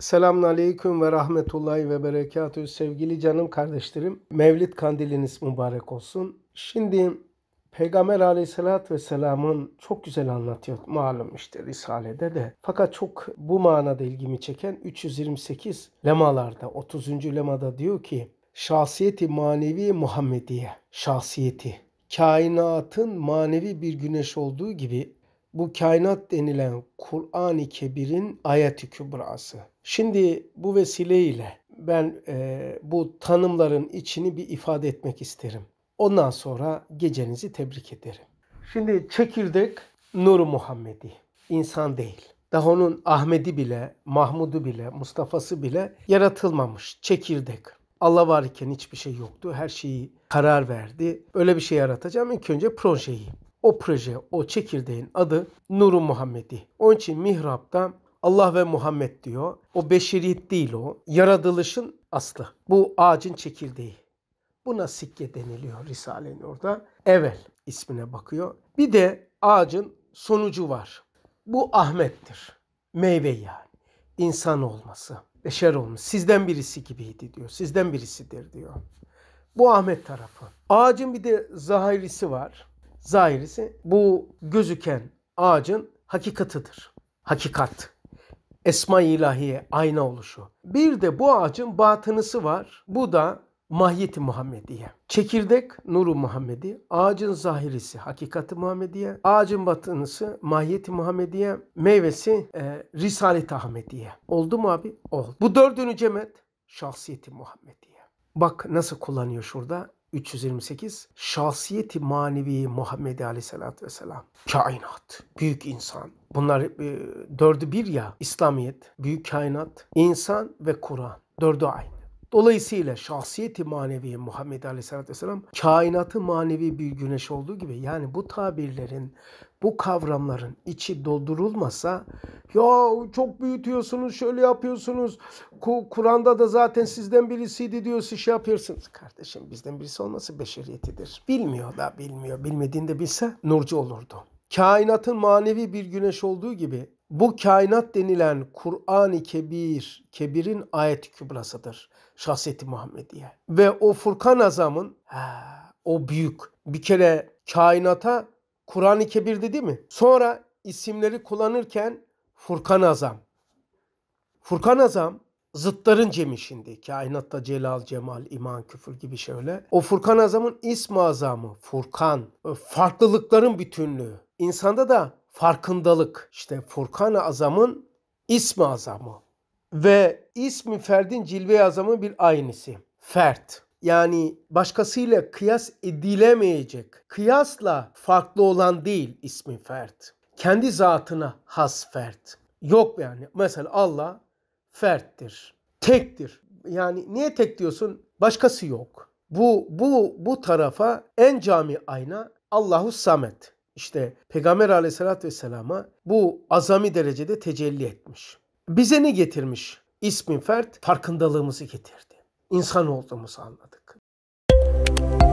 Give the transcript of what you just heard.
Selamun Aleyküm ve Rahmetullahi ve Berekatü. Sevgili canım kardeşlerim, Mevlid kandiliniz mübarek olsun. Şimdi Peygamber aleyhissalatü vesselamın çok güzel anlatıyor malum işte Risale'de de. Fakat çok bu manada ilgimi çeken 328 lemalarda 30. lemada diyor ki şahsiyeti manevi Muhammediye şahsiyeti kainatın manevi bir güneş olduğu gibi bu kainat denilen Kur'an-ı Kebir'in ayet-i kübrası. Şimdi bu vesileyle ben e, bu tanımların içini bir ifade etmek isterim. Ondan sonra gecenizi tebrik ederim. Şimdi çekirdek Nur Muhammedi. insan değil. Daha onun Ahmedi bile, Mahmud'u bile, Mustafa'sı bile yaratılmamış. Çekirdek. Allah var iken hiçbir şey yoktu. Her şeyi karar verdi. Öyle bir şey yaratacağım. İlk önce projeyi o proje, o çekirdeğin adı Nuru Muhammedi. Onun için mihrapta Allah ve Muhammed diyor. O beşeriyet değil o. Yaratılışın aslı. Bu ağacın çekirdeği. Buna sikke deniliyor Risale'nin orada. Evel ismine bakıyor. Bir de ağacın sonucu var. Bu Ahmet'tir. Meyve yani. İnsan olması. Beşer olmuş. Sizden birisi gibiydi diyor. Sizden birisidir diyor. Bu Ahmet tarafı. Ağacın bir de zahirisi var zahirisi bu gözüken ağacın hakikatıdır. Hakikat. Esma ilahiye ayna oluşu. Bir de bu ağacın batınısı var. Bu da mahiyeti Muhammediye. Çekirdek nuru Muhammedi, ağacın zahirisi hakikati Muhammediye, ağacın batınısı mahiyeti Muhammediye, meyvesi e, Risalet Ahmediye. Oldu mu abi? Oldu. Bu dördünü cemet şahsiyeti Muhammediye. Bak nasıl kullanıyor şurada. 328 Şahsiyeti manevi Muhammed Aleyhisselatü Vesselam. Kainat, büyük insan. Bunlar e, dördü bir ya. İslamiyet, büyük kainat, insan ve Kur'an. Dördü aynı. Dolayısıyla şahsiyeti manevi Muhammed Aleyhisselatü Vesselam kainatı manevi bir güneş olduğu gibi yani bu tabirlerin, bu kavramların içi doldurulmasa ya çok büyütüyorsunuz, şöyle yapıyorsunuz, Kur'an'da da zaten sizden birisiydi diyor, siz şey yapıyorsunuz. Kardeşim bizden birisi olması beşeriyetidir. Bilmiyor da bilmiyor, bilmediğinde bilse nurcu olurdu. Kainatın manevi bir güneş olduğu gibi bu kainat denilen Kur'an-ı Kebir, Kebir'in ayet kübrasıdır şahsiyeti Muhammediye. Ve o Furkan Azam'ın, o büyük, bir kere kainata Kur'an-ı Kebir dedi mi? Sonra isimleri kullanırken Furkan Azam. Furkan Azam zıtların cemişindi. Kainatta celal, cemal, iman, küfür gibi şöyle. O Furkan Azam'ın ismi azamı, Furkan, farklılıkların bütünlüğü. İnsanda da farkındalık. İşte Furkan-ı Azam'ın ismi azamı ve ismi ferdin cilve azamı bir aynısı. Fert yani başkasıyla kıyas edilemeyecek. Kıyasla farklı olan değil ismi fert. Kendi zatına has fert. Yok yani. Mesela Allah ferttir. Tektir. Yani niye tek diyorsun? Başkası yok. Bu bu bu tarafa en cami ayna Allahu Samet işte Peygamber aleyhissalatü vesselama bu azami derecede tecelli etmiş. Bize ne getirmiş? İsmin fert farkındalığımızı getirdi. İnsan olduğumuzu anladık. Müzik